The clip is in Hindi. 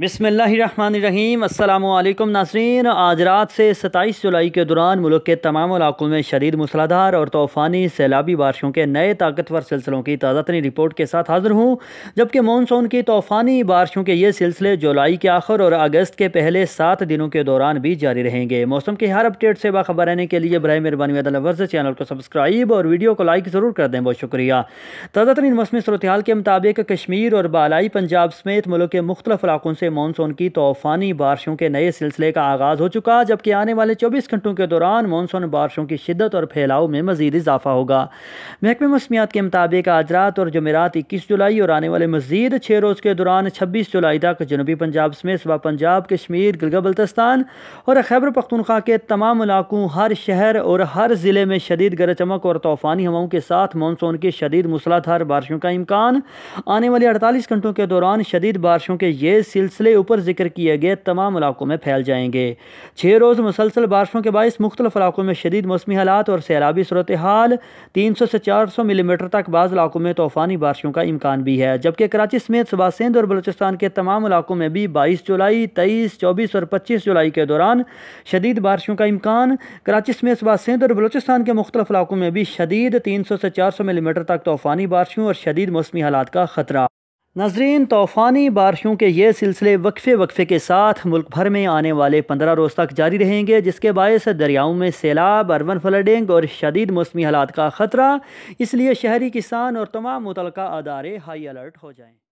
बिसमीम अल्लाम नासरीन आज रात से सत्ताईस जुलाई के दौरान मुल्क के तमाम इलाकों में शदीद मूसलाधार और तूफ़ानी सैलाबी बारिशों के नए ताकतवर सिलसिलों की ताज़ातनी रिपोर्ट के साथ हाजिर हूँ जबकि मानसून की तूफ़ानी बारिशों के ये सिलसिले जुलाई के आखिर और अगस्त के पहले सात दिनों के दौरान भी जारी रहेंगे मौसम के हर अपडेट से बाखबर रहने के लिए बर मेहरबानी वर्ज चैनल को सब्सक्राइब और वीडियो को लाइक ज़रूर कर दें बहुत शुक्रिया ताज़ातरीन मौसमी सूरत के मुताबिक कश्मीर और बालाई पंजाब समेत मुल्क के मुख्तलिफ इलाकों से से मानसून की तूफ़ानी बारिशों के नए सिलसिले का आगाज़ हो चुका जबकि आने वाले चौबीस घंटों के दौरान मानसून बारिशों की शिदत और फैलाव में मजीद इजाफा होगा महकमे मौसमियात के मुताबिक आज रात और जमेरात इक्कीस जुलाई और आने वाले मजीद छः रोज़ के दौरान छब्बीस जुलाई तक जनूबी पंजाब समेत सुबह पंजाब कश्मीर गिलगा बल्तस्तान और खैबर पख्तनख्वा के तमाम इलाकों हर शहर और हर ज़िले में शदीद गरज चमक और तूफ़ानी हवाओं के साथ मानसून की शदीद मूसलाधार बारिशों का इम्कान आने वाले अड़तालीस घंटों के दौरान शदीद बारिशों के ये सिलसिले सिलसिले ऊपर जिक्र किए गए तमाम इलाकों में फैल जाएंगे छः रोज़ मुसलसल बारिशों के बायस मुख्तलिफ इलाकों में शदीद मौसमी हालात और सैलाबी सूरत हाल तीन सौ से चार सौ मिलीमीटर तक बाज़ इलाकों में तूफ़ानी बारिशों का इम्कान भी है जबकि कराची समेत सुबह सिंध और बलूचिस्तान के तमाम इलाकों में भी बाईस जुलाई तेईस चौबीस और पच्चीस जुलाई के दौरान शदीद बारिशों का इम्कान कराची समेत सुबह सिंध और बलूचिस्तान के मुख्तलिफ इलाकों में भी शदीद तीन सौ से चार सौ मिलीमीटर तक तूफ़ानी बारिशों और शदीद मौसमी हालात का खतरा नजरीन तूफ़ानी बारिशों के ये सिलसिले वक्फे वक्फे के साथ मुल्क भर में आने वाले पंद्रह रोज़ तक जारी रहेंगे जिसके बायस दरियाओं में सैलाब अर्बन फ्लडिंग और शदीद मौसमी हालात का ख़तरा इसलिए शहरी किसान और तमाम मुतल अदारे हाई अलर्ट हो जाएँ